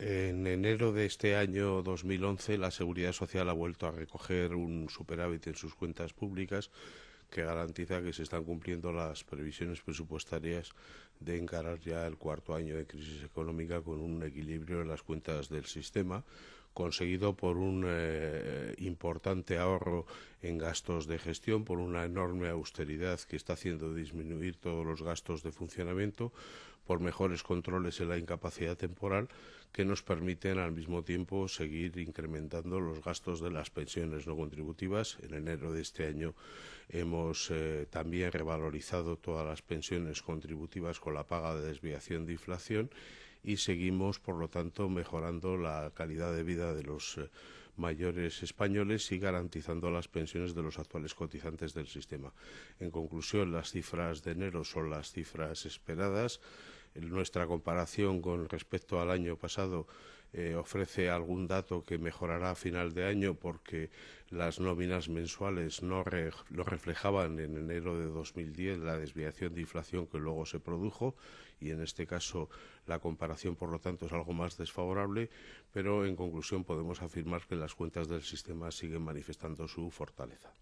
En enero de este año 2011, la Seguridad Social ha vuelto a recoger un superávit en sus cuentas públicas que garantiza que se están cumpliendo las previsiones presupuestarias de encarar ya el cuarto año de crisis económica con un equilibrio en las cuentas del sistema, conseguido por un eh, importante ahorro en gastos de gestión, por una enorme austeridad que está haciendo disminuir todos los gastos de funcionamiento, por mejores controles en la incapacidad temporal que nos permiten al mismo tiempo seguir incrementando los gastos de las pensiones no contributivas. En enero de este año hemos eh, también revalorizado todas las pensiones contributivas con la paga de desviación de inflación y seguimos, por lo tanto, mejorando la calidad de vida de los eh, mayores españoles y garantizando las pensiones de los actuales cotizantes del sistema. En conclusión, las cifras de enero son las cifras esperadas nuestra comparación con respecto al año pasado eh, ofrece algún dato que mejorará a final de año porque las nóminas mensuales no, no, reflejaban en enero de 2010 la desviación de inflación que luego se produjo y en este caso la comparación por lo tanto es algo más desfavorable, pero en conclusión podemos afirmar que las cuentas del sistema siguen manifestando su fortaleza.